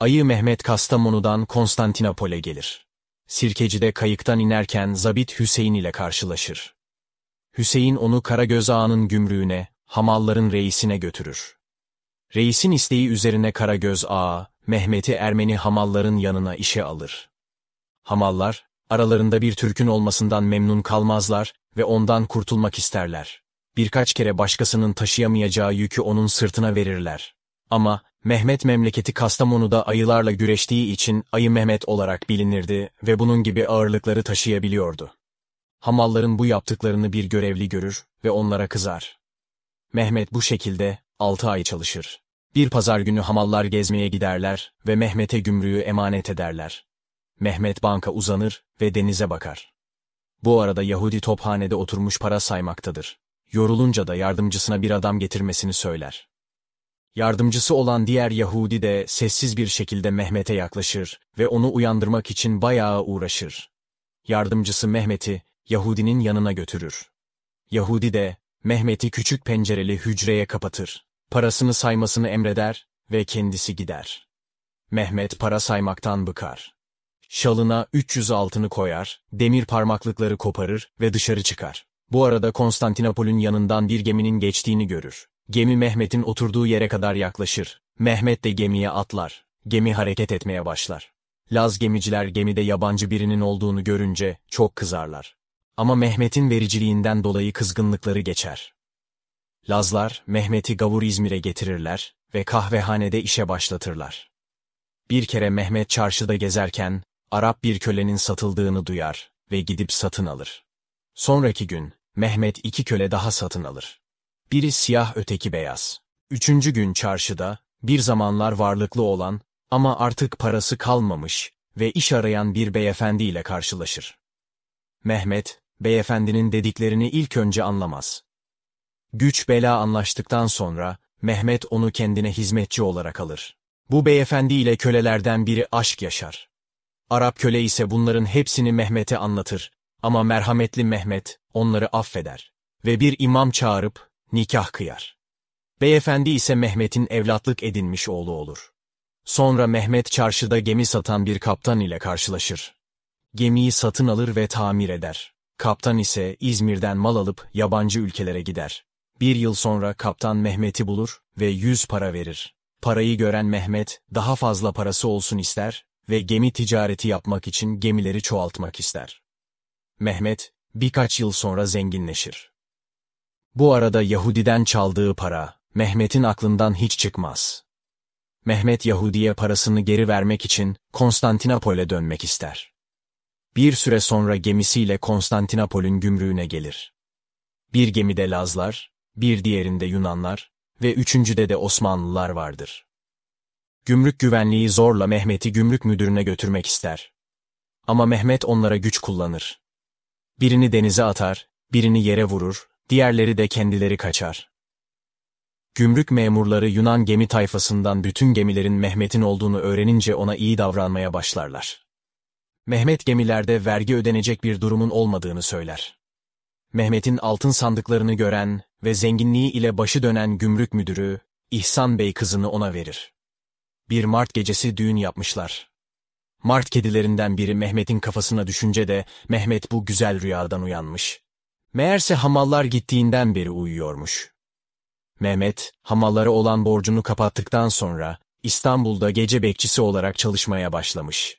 Ayı Mehmet Kastamonu'dan Konstantinopol'e gelir. Sirkeci'de kayıktan inerken Zabit Hüseyin ile karşılaşır. Hüseyin onu Karagöz Ağa'nın gümrüğüne, hamalların reisine götürür. Reisin isteği üzerine Karagöz Ağa, Mehmet'i Ermeni hamalların yanına işe alır. Hamallar, aralarında bir Türk'ün olmasından memnun kalmazlar ve ondan kurtulmak isterler. Birkaç kere başkasının taşıyamayacağı yükü onun sırtına verirler. Ama Mehmet memleketi Kastamonu'da ayılarla güreştiği için Ayı Mehmet olarak bilinirdi ve bunun gibi ağırlıkları taşıyabiliyordu. Hamalların bu yaptıklarını bir görevli görür ve onlara kızar. Mehmet bu şekilde 6 ay çalışır. Bir pazar günü hamallar gezmeye giderler ve Mehmet'e gümrüğü emanet ederler. Mehmet banka uzanır ve denize bakar. Bu arada Yahudi tophanede oturmuş para saymaktadır. Yorulunca da yardımcısına bir adam getirmesini söyler. Yardımcısı olan diğer Yahudi de sessiz bir şekilde Mehmet'e yaklaşır ve onu uyandırmak için bayağı uğraşır. Yardımcısı Mehmet'i Yahudinin yanına götürür. Yahudi de Mehmet'i küçük pencereli hücreye kapatır. Parasını saymasını emreder ve kendisi gider. Mehmet para saymaktan bıkar. Şalına 300 altını koyar, demir parmaklıkları koparır ve dışarı çıkar. Bu arada Konstantinopol'ün yanından bir geminin geçtiğini görür. Gemi Mehmet'in oturduğu yere kadar yaklaşır. Mehmet de gemiye atlar. Gemi hareket etmeye başlar. Laz gemiciler gemide yabancı birinin olduğunu görünce çok kızarlar. Ama Mehmet'in vericiliğinden dolayı kızgınlıkları geçer. Lazlar, Mehmet'i gavur İzmir'e getirirler ve kahvehanede işe başlatırlar. Bir kere Mehmet çarşıda gezerken, Arap bir kölenin satıldığını duyar ve gidip satın alır. Sonraki gün, Mehmet iki köle daha satın alır. Biri siyah öteki beyaz. Üçüncü gün çarşıda, bir zamanlar varlıklı olan ama artık parası kalmamış ve iş arayan bir beyefendiyle karşılaşır. Mehmet, beyefendinin dediklerini ilk önce anlamaz. Güç bela anlaştıktan sonra, Mehmet onu kendine hizmetçi olarak alır. Bu beyefendi ile kölelerden biri aşk yaşar. Arap köle ise bunların hepsini Mehmet'e anlatır ama merhametli Mehmet onları affeder ve bir imam çağırıp nikah kıyar. Beyefendi ise Mehmet'in evlatlık edinmiş oğlu olur. Sonra Mehmet çarşıda gemi satan bir kaptan ile karşılaşır. Gemiyi satın alır ve tamir eder. Kaptan ise İzmir'den mal alıp yabancı ülkelere gider. Bir yıl sonra kaptan Mehmet'i bulur ve yüz para verir. Parayı gören Mehmet daha fazla parası olsun ister ve gemi ticareti yapmak için gemileri çoğaltmak ister. Mehmet birkaç yıl sonra zenginleşir. Bu arada Yahudi'den çaldığı para, Mehmet'in aklından hiç çıkmaz. Mehmet Yahudi'ye parasını geri vermek için Konstantinopol'e dönmek ister. Bir süre sonra gemisiyle Konstantinopol'ün gümrüğüne gelir. Bir gemide Lazlar, bir diğerinde Yunanlar ve üçüncüde de Osmanlılar vardır. Gümrük güvenliği zorla Mehmet'i gümrük müdürüne götürmek ister. Ama Mehmet onlara güç kullanır. Birini denize atar, birini yere vurur, diğerleri de kendileri kaçar. Gümrük memurları Yunan gemi tayfasından bütün gemilerin Mehmet'in olduğunu öğrenince ona iyi davranmaya başlarlar. Mehmet gemilerde vergi ödenecek bir durumun olmadığını söyler. Mehmet'in altın sandıklarını gören ve zenginliği ile başı dönen gümrük müdürü, İhsan Bey kızını ona verir. Bir Mart gecesi düğün yapmışlar. Mart kedilerinden biri Mehmet'in kafasına düşünce de Mehmet bu güzel rüyadan uyanmış. Meğerse hamallar gittiğinden beri uyuyormuş. Mehmet, hamallara olan borcunu kapattıktan sonra, İstanbul'da gece bekçisi olarak çalışmaya başlamış.